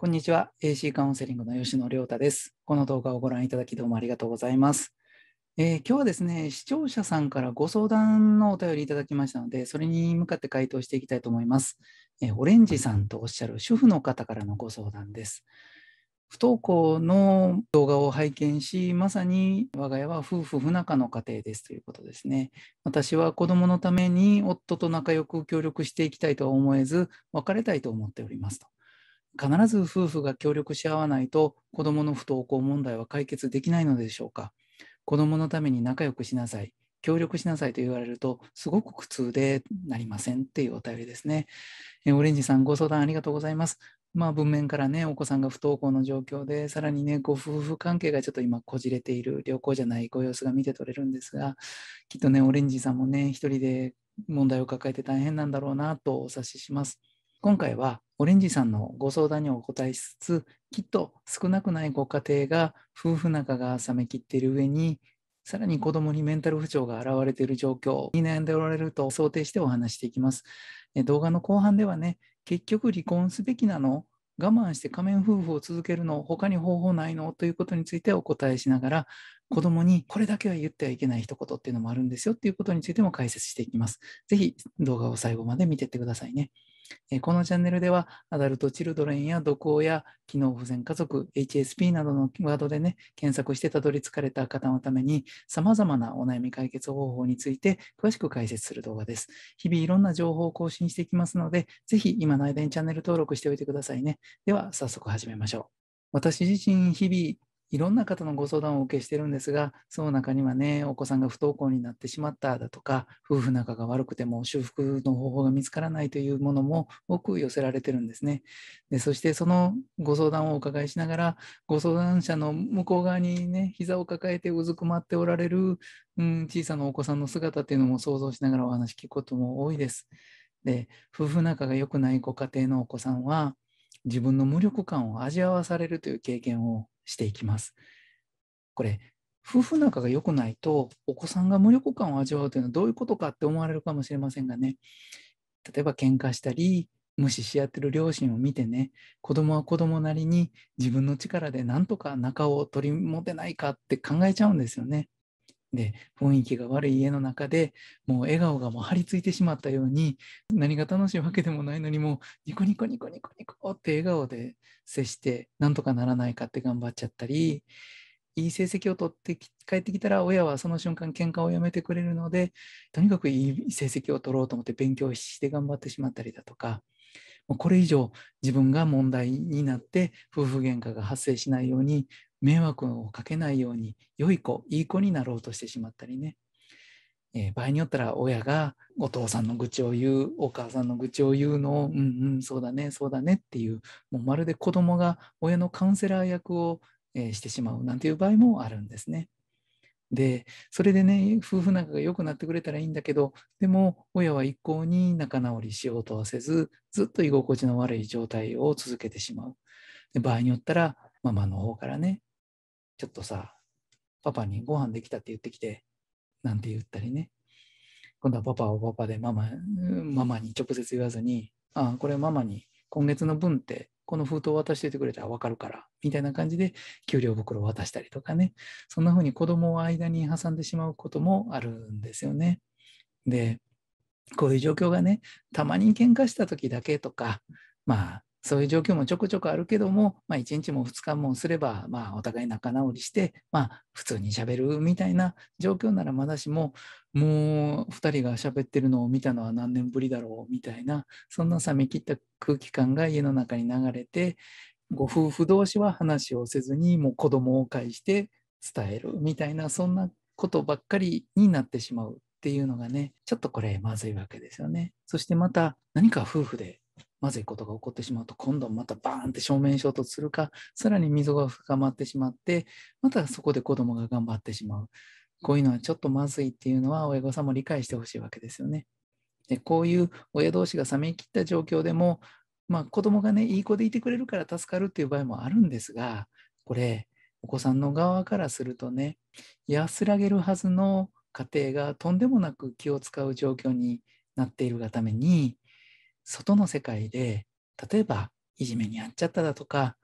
こんにちは。AC カウンセリングの吉野亮太です。この動画をご覧いただきどうもありがとうございます。えー、今日はですね、視聴者さんからご相談のお便りいただきましたので、それに向かって回答していきたいと思います。えー、オレンジさんとおっしゃる主婦の方からのご相談です。不登校の動画を拝見し、まさに我が家は夫婦不仲の家庭ですということですね。私は子供のために夫と仲良く協力していきたいとは思えず、別れたいと思っておりますと。必ず夫婦が協力し合わないと子どもの不登校問題は解決できないのでしょうか子どものために仲良くしなさい協力しなさいと言われるとすごく苦痛でなりませんっていうお便りですね。えオレンジさんご相談ありがとうございます。まあ文面からねお子さんが不登校の状況でさらにねご夫婦関係がちょっと今こじれている旅行じゃないご様子が見て取れるんですがきっとねオレンジさんもね一人で問題を抱えて大変なんだろうなとお察しします。今回はオレンジさんのご相談にお答えしつつ、きっと少なくないご家庭が夫婦仲が冷めきっている上に、さらに子供にメンタル不調が現れている状況に悩んでおられると想定してお話していきます。動画の後半ではね、結局離婚すべきなの我慢して仮面夫婦を続けるの他に方法ないのということについてお答えしながら子供にこれだけは言ってはいけない一言っていうのもあるんですよっていうことについても解説していきます。ぜひ動画を最後まで見てってくださいね。このチャンネルでは、アダルトチルドレンや毒親、や機能不全家族、HSP などのワードでね、検索してたどり着かれた方のために、様々なお悩み解決方法について詳しく解説する動画です。日々いろんな情報を更新していきますので、ぜひ今の間にチャンネル登録しておいてくださいね。では、早速始めましょう。私自身日々いろんな方のご相談をお受けしてるんですが、その中にはね、お子さんが不登校になってしまっただとか、夫婦仲が悪くても修復の方法が見つからないというものも多く寄せられてるんですね。でそしてそのご相談をお伺いしながら、ご相談者の向こう側にね、膝を抱えてうずくまっておられる、うん、小さなお子さんの姿っていうのも想像しながらお話聞くことも多いです。で、夫婦仲が良くないご家庭のお子さんは、自分の無力感を味わわされるという経験をしていきます。これ夫婦仲が良くないとお子さんが無力感を味わうというのはどういうことかって思われるかもしれませんがね例えば喧嘩したり無視し合ってる両親を見てね子供は子供なりに自分の力でなんとか仲を取り持てないかって考えちゃうんですよね。で雰囲気が悪い家の中でもう笑顔がもう張り付いてしまったように何が楽しいわけでもないのにもうニコニコニコニコニコって笑顔で接してなんとかならないかって頑張っちゃったりいい成績を取って帰ってきたら親はその瞬間喧嘩をやめてくれるのでとにかくいい成績を取ろうと思って勉強して頑張ってしまったりだとか。これ以上自分が問題になって夫婦喧嘩が発生しないように迷惑をかけないように良い子いい子になろうとしてしまったりね、えー、場合によったら親がお父さんの愚痴を言うお母さんの愚痴を言うのをうんうんそうだねそうだねっていうもうまるで子供が親のカウンセラー役を、えー、してしまうなんていう場合もあるんですね。でそれでね夫婦仲が良くなってくれたらいいんだけどでも親は一向に仲直りしようとはせずずっと居心地の悪い状態を続けてしまう。で場合によったらママの方からねちょっとさ、パパにご飯できたって言ってきて、なんて言ったりね。今度はパパはパパでママ、ママに直接言わずに、ああ、これママに今月の分ってこの封筒渡しておいてくれたら分かるから、みたいな感じで給料袋を渡したりとかね。そんな風に子供を間に挟んでしまうこともあるんですよね。で、こういう状況がね、たまに喧嘩した時だけとか、まあ、そういう状況もちょくちょくあるけども、まあ、1日も2日もすれば、まあ、お互い仲直りして、まあ、普通にしゃべるみたいな状況ならまだしももう2人が喋ってるのを見たのは何年ぶりだろうみたいなそんな冷め切った空気感が家の中に流れてご夫婦同士は話をせずにもう子供を介して伝えるみたいなそんなことばっかりになってしまうっていうのがねちょっとこれまずいわけですよね。そしてまた何か夫婦でまずいことが起こってしまうと、今度またバーンって正面衝突するか、さらに溝が深まってしまって、またそこで子供が頑張ってしまう。こういうのはちょっとまずいっていうのは親御さんも理解してほしいわけですよね。でこういう親同士が冷め切った状況でも、まあ、子供がねいい子でいてくれるから助かるっていう場合もあるんですがこれお子さんの側からするとね安らげるはずの家庭がとんでもなく気を使う状況になっているがために外の世界で例えばいじめにあっちゃっただとか、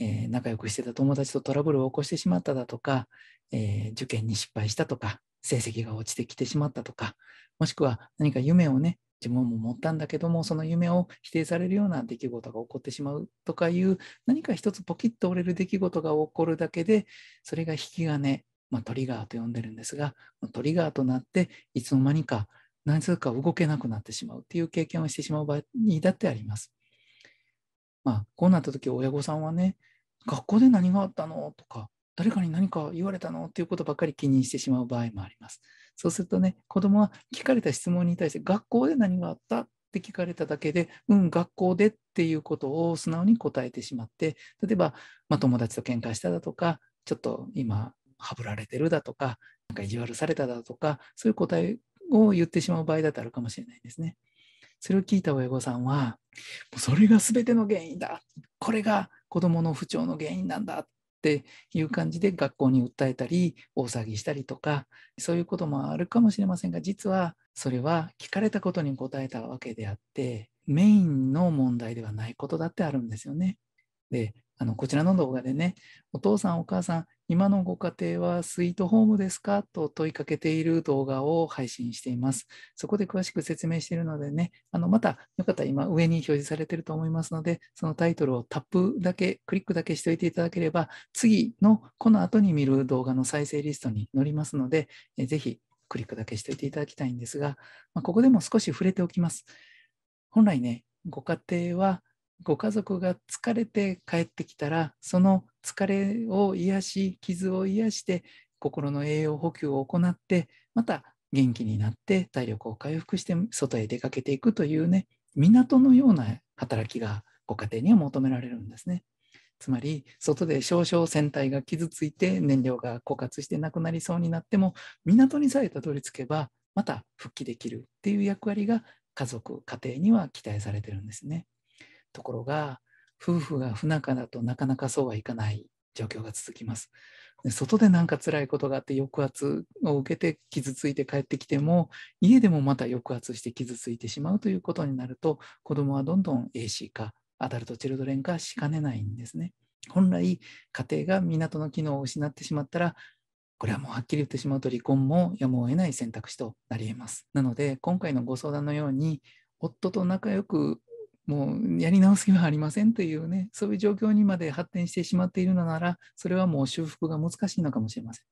えー、仲良くしてた友達とトラブルを起こしてしまっただとか、えー、受験に失敗したとか成績が落ちてきてしまったとかもしくは何か夢をね自分も持ったんだけどもその夢を否定されるような出来事が起こってしまうとかいう何か一つポキッと折れる出来事が起こるだけでそれが引き金、まあ、トリガーと呼んでるんですがトリガーとなっていつの間にか何故か動けなくなってしまうっていう経験をしてしまう場合にだってあります。まあ、こうなった時親御さんはね、学校で何があったのとか、誰かに何か言われたのっていうことばっかり気にしてしまう場合もあります。そうするとね、子供は聞かれた質問に対して、学校で何があったって聞かれただけで、うん、学校でっていうことを素直に答えてしまって、例えば、まあ、友達と喧嘩しただとか、ちょっと今、はぶられてるだとか、なんか意地悪されただとか、そういう答えを言ってしまう場合だってあるかもしれないですね。それを聞いた親御さんは、もうそれが全ての原因だ、これが子どもの不調の原因なんだっていう感じで学校に訴えたり、大騒ぎしたりとか、そういうこともあるかもしれませんが、実はそれは聞かれたことに答えたわけであって、メインの問題ではないことだってあるんですよね。で、あのこちらの動画でね、お父さん、お母さん、今のご家庭はスイートホームですかと問いかけている動画を配信しています。そこで詳しく説明しているのでね、あのまたよかったら今上に表示されていると思いますので、そのタイトルをタップだけ、クリックだけしておいていただければ、次のこの後に見る動画の再生リストに載りますので、えぜひクリックだけしておいていただきたいんですが、まあ、ここでも少し触れておきます。本来ね、ご家庭はご家族が疲れて帰ってきたらその疲れを癒し傷を癒して心の栄養補給を行ってまた元気になって体力を回復して外へ出かけていくというね港のような働きがご家庭には求められるんですね。つまり外で少々船体が傷ついて燃料が枯渇してなくなりそうになっても港にさえたどり着けばまた復帰できるっていう役割が家族家庭には期待されてるんですね。ところが夫婦が不仲だとなかなかそうはいかない状況が続きます。で外でなんか辛いことがあって抑圧を受けて傷ついて帰ってきても家でもまた抑圧して傷ついてしまうということになると子どもはどんどん AC かアダルト・チルドレン化しかねないんですね。本来家庭が港の機能を失ってしまったらこれはもうはっきり言ってしまうと離婚もやむを得ない選択肢となり得ます。なので今回のご相談のように夫と仲良くもうやり直す気はありませんというね、そういう状況にまで発展してしまっているのなら、それはもう修復が難しいのかもしれません。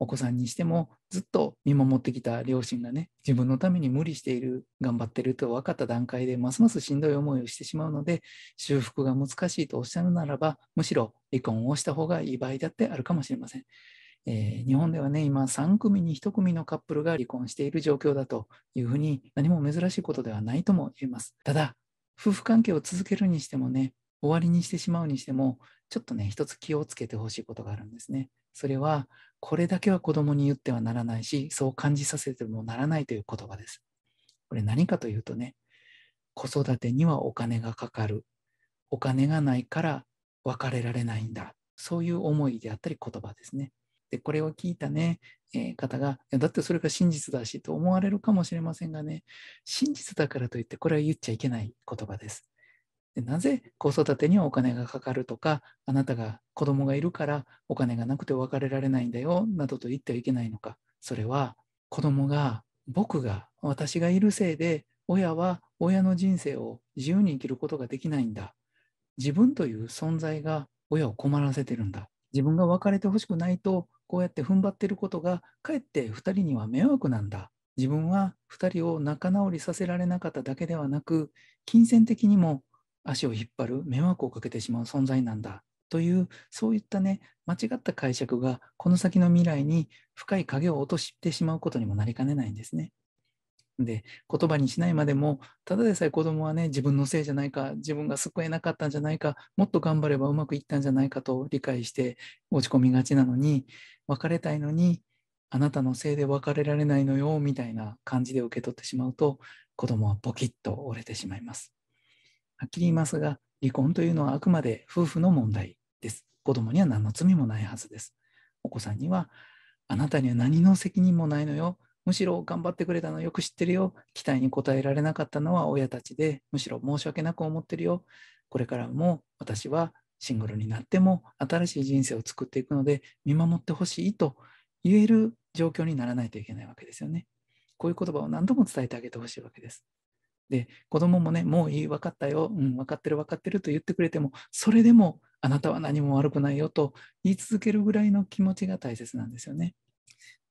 お子さんにしてもずっと見守ってきた両親がね、自分のために無理している、頑張ってると分かった段階で、ますますしんどい思いをしてしまうので、修復が難しいとおっしゃるならば、むしろ離婚をした方がいい場合だってあるかもしれません。えー、日本ではね、今、3組に1組のカップルが離婚している状況だというふうに、何も珍しいことではないとも言えます。ただ、夫婦関係を続けるにしてもね、終わりにしてしまうにしても、ちょっとね、一つ気をつけてほしいことがあるんですね。それは、これだけは子供に言ってはならないし、そう感じさせてもならないという言葉です。これ何かというとね、子育てにはお金がかかる。お金がないから別れられないんだ。そういう思いであったり言葉ですね。で、これを聞いたね、えー、方が、だってそれが真実だしと思われるかもしれませんがね、真実だからといって、これは言っちゃいけない言葉です。でなぜ子育てにはお金がかかるとか、あなたが子供がいるからお金がなくて別れられないんだよなどと言ってはいけないのか。それは子供が僕が私がいるせいで親は親の人生を自由に生きることができないんだ。自分という存在が親を困らせてるんだ。自分が別れてほしくないとこうやって踏ん張ってることがかえって2人には迷惑なんだ自分は2人を仲直りさせられなかっただけではなく金銭的にも足を引っ張る迷惑をかけてしまう存在なんだというそういったね間違った解釈がこの先の未来に深い影を落としてしまうことにもなりかねないんですね。で言葉にしないまでもただでさえ子供はね自分のせいじゃないか自分が救えなかったんじゃないかもっと頑張ればうまくいったんじゃないかと理解して落ち込みがちなのに別れたいのにあなたのせいで別れられないのよみたいな感じで受け取ってしまうと子供はポキッと折れてしまいます。はっきり言いますが離婚というのはあくまで夫婦の問題です。子供には何の罪もないはずです。お子さんにはあなたには何の責任もないのよむしろ頑張ってくれたのよく知ってるよ。期待に応えられなかったのは親たちで、むしろ申し訳なく思ってるよ。これからも私はシングルになっても新しい人生を作っていくので見守ってほしいと言える状況にならないといけないわけですよね。こういう言葉を何度も伝えてあげてほしいわけです。で、子供もね、もういい、分かったよ、うん、分かってる、分かってると言ってくれても、それでもあなたは何も悪くないよと言い続けるぐらいの気持ちが大切なんですよね。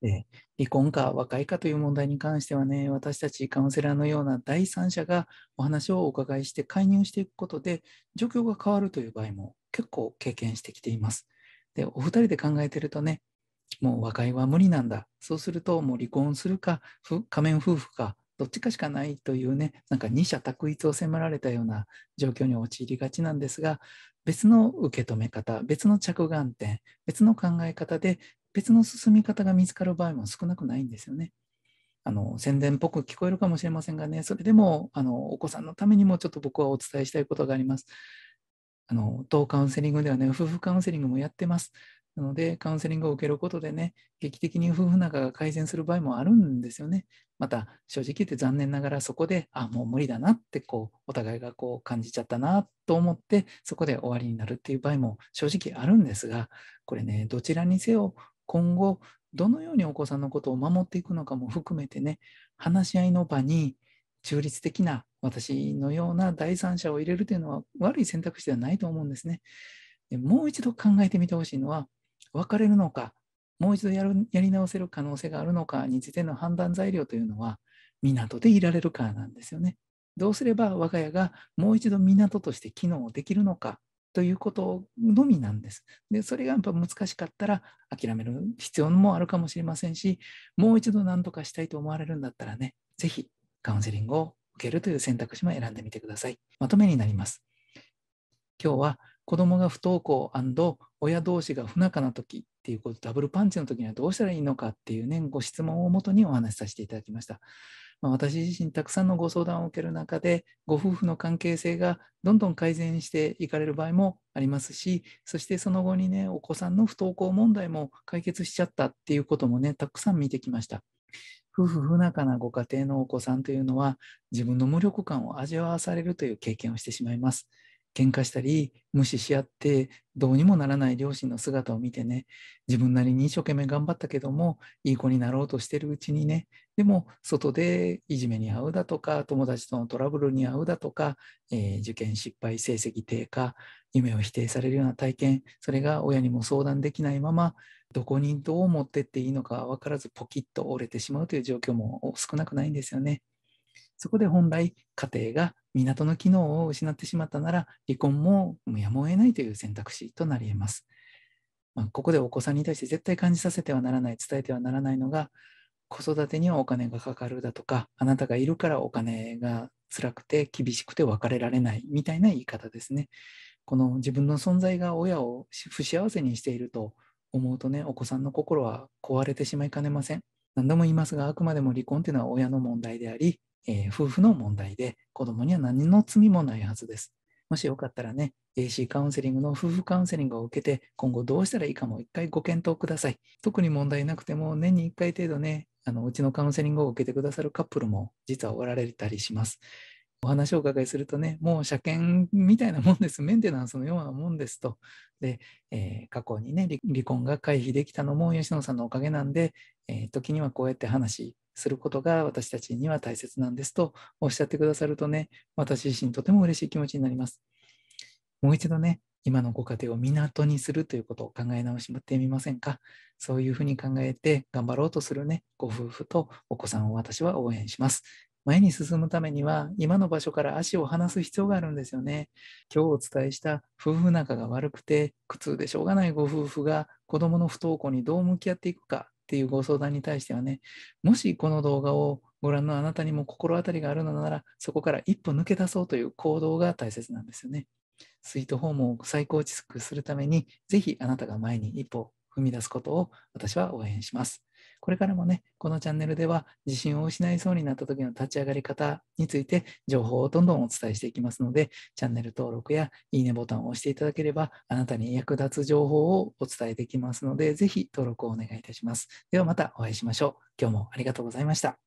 え離婚か和解かという問題に関してはね、私たちカウンセラーのような第三者がお話をお伺いして介入していくことで、状況が変わるという場合も結構経験してきています。で、お二人で考えてるとね、もう和解は無理なんだ。そうすると、もう離婚するか、仮面夫婦か、どっちかしかないというね、なんか二者択一を迫られたような状況に陥りがちなんですが、別の受け止め方、別の着眼点、別の考え方で別の進み方が見つかる場合も少なくないんですよね。あの宣伝っぽく聞こえるかもしれませんがね、それでもあのお子さんのためにもちょっと僕はお伝えしたいことがあります。あの当カウンセリングではね、夫婦カウンセリングもやってます。なので、カウンセリングを受けることでね、劇的に夫婦仲が改善する場合もあるんですよね。また、正直言って残念ながらそこで、あ、もう無理だなって、こう、お互いがこう感じちゃったなと思って、そこで終わりになるっていう場合も正直あるんですが、これね、どちらにせよ、今後どのようにお子さんのことを守っていくのかも含めてね話し合いの場に中立的な私のような第三者を入れるというのは悪い選択肢ではないと思うんですね。でもう一度考えてみてほしいのは別れるのかもう一度やるやり直せる可能性があるのかについての判断材料というのは港でいられるかなんですよね。どうすれば我が家がもう一度港として機能できるのかということのみなんです。でそれがやっぱ難しかったら諦める必要もあるかもしれませんしもう一度何とかしたいと思われるんだったらね是非カウンセリングを受けるという選択肢も選んでみてください。まとめになります。今日は子どもが不登校親同士が不仲な時っていうことダブルパンチの時にはどうしたらいいのかっていうねご質問をもとにお話しさせていただきました、まあ、私自身たくさんのご相談を受ける中でご夫婦の関係性がどんどん改善していかれる場合もありますしそしてその後にねお子さんの不登校問題も解決しちゃったっていうこともねたくさん見てきました夫婦不仲なご家庭のお子さんというのは自分の無力感を味わわされるという経験をしてしまいます。喧嘩したり無視し合ってどうにもならない両親の姿を見てね自分なりに一生懸命頑張ったけどもいい子になろうとしてるうちにねでも外でいじめに遭うだとか友達とのトラブルに遭うだとか、えー、受験失敗成績低下夢を否定されるような体験それが親にも相談できないままどこにどう持ってっていいのか分からずポキッと折れてしまうという状況も少なくないんですよね。そこで本来家庭が港の機能を失ってしまったなら離婚もやむを得ないという選択肢となり得ます。まあ、ここでお子さんに対して絶対感じさせてはならない伝えてはならないのが子育てにはお金がかかるだとかあなたがいるからお金が辛くて厳しくて別れられないみたいな言い方ですね。この自分の存在が親を不幸せにしていると思うとねお子さんの心は壊れてしまいかねません。何度も言いますがあくまでも離婚というのは親の問題でありえー、夫婦の問題で、子供には何の罪もないはずです。もしよかったらね、AC カウンセリングの夫婦カウンセリングを受けて、今後どうしたらいいかも一回ご検討ください。特に問題なくても、年に一回程度ね、あのうちのカウンセリングを受けてくださるカップルも実はおられたりします。お話をお伺いするとね、もう車検みたいなもんです、メンテナンスのようなもんですと。で、えー、過去にね、離婚が回避できたのも吉野さんのおかげなんで、えー、時にはこうやって話することが私たちには大切なんですとおっしゃってくださるとね、私自身とても嬉しい気持ちになります。もう一度ね、今のご家庭を港にするということを考え直してみませんか。そういうふうに考えて頑張ろうとするね、ご夫婦とお子さんを私は応援します。前に進むためには今の場所から足を離す必要があるんですよね。今日お伝えした夫婦仲が悪くて苦痛でしょうがないご夫婦が子どもの不登校にどう向き合っていくかっていうご相談に対してはね、もしこの動画をご覧のあなたにも心当たりがあるのなら、そこから一歩抜け出そうという行動が大切なんですよね。スイートホームを再構築するために、ぜひあなたが前に一歩踏み出すことを私は応援します。これからもね、このチャンネルでは自信を失いそうになった時の立ち上がり方について情報をどんどんお伝えしていきますので、チャンネル登録やいいねボタンを押していただければ、あなたに役立つ情報をお伝えできますので、ぜひ登録をお願いいたします。ではまたお会いしましょう。今日もありがとうございました。